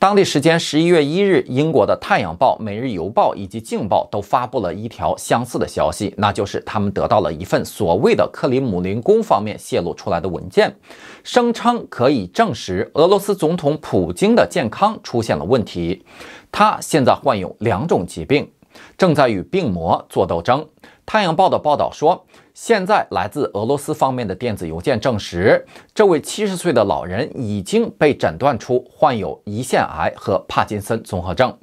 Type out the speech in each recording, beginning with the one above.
当地时间十一月一日，英国的《太阳报》、《每日邮报》以及《镜报》都发布了一条相似的消息，那就是他们得到了一份所谓的克里姆林宫方面泄露出来的文件，声称可以证实俄罗斯总统普京的健康出现了问题，他现在患有两种疾病。正在与病魔做斗争。《太阳报》的报道说，现在来自俄罗斯方面的电子邮件证实，这位七十岁的老人已经被诊断出患有胰腺癌和帕金森综合症。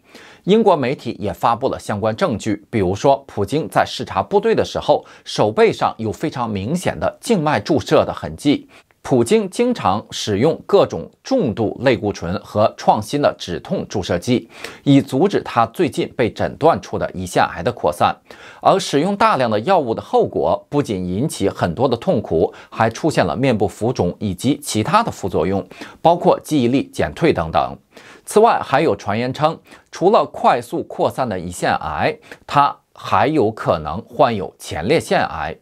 英国媒体也发布了相关证据，比如说，普京在视察部队的时候，手背上有非常明显的静脉注射的痕迹。普京经常使用各种重度类固醇和创新的止痛注射剂，以阻止他最近被诊断出的胰腺癌的扩散。而使用大量的药物的后果不仅引起很多的痛苦，还出现了面部浮肿以及其他的副作用，包括记忆力减退等等。此外，还有传言称，除了快速扩散的胰腺癌，他还有可能患有前列腺癌。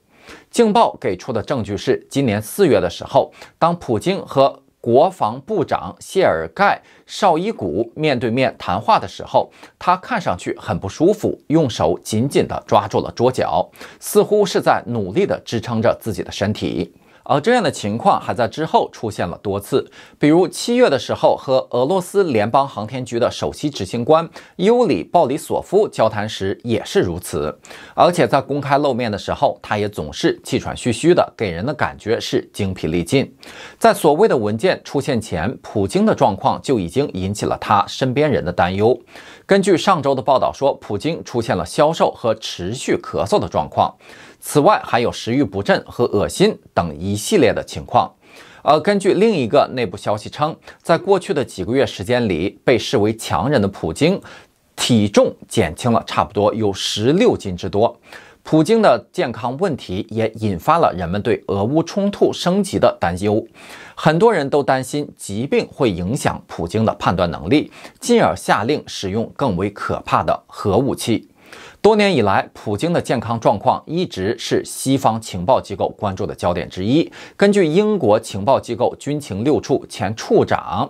《镜报》给出的证据是，今年四月的时候，当普京和国防部长谢尔盖绍伊古面对面谈话的时候，他看上去很不舒服，用手紧紧地抓住了桌角，似乎是在努力地支撑着自己的身体。而这样的情况还在之后出现了多次，比如七月的时候和俄罗斯联邦航天局的首席执行官尤里·鲍里索夫交谈时也是如此。而且在公开露面的时候，他也总是气喘吁吁的，给人的感觉是精疲力尽。在所谓的文件出现前，普京的状况就已经引起了他身边人的担忧。根据上周的报道说，普京出现了消瘦和持续咳嗽的状况。此外，还有食欲不振和恶心等一系列的情况。呃，根据另一个内部消息称，在过去的几个月时间里，被视为强人的普京，体重减轻了差不多有十六斤之多。普京的健康问题也引发了人们对俄乌冲突升级的担忧。很多人都担心疾病会影响普京的判断能力，进而下令使用更为可怕的核武器。多年以来，普京的健康状况一直是西方情报机构关注的焦点之一。根据英国情报机构军情六处前处长。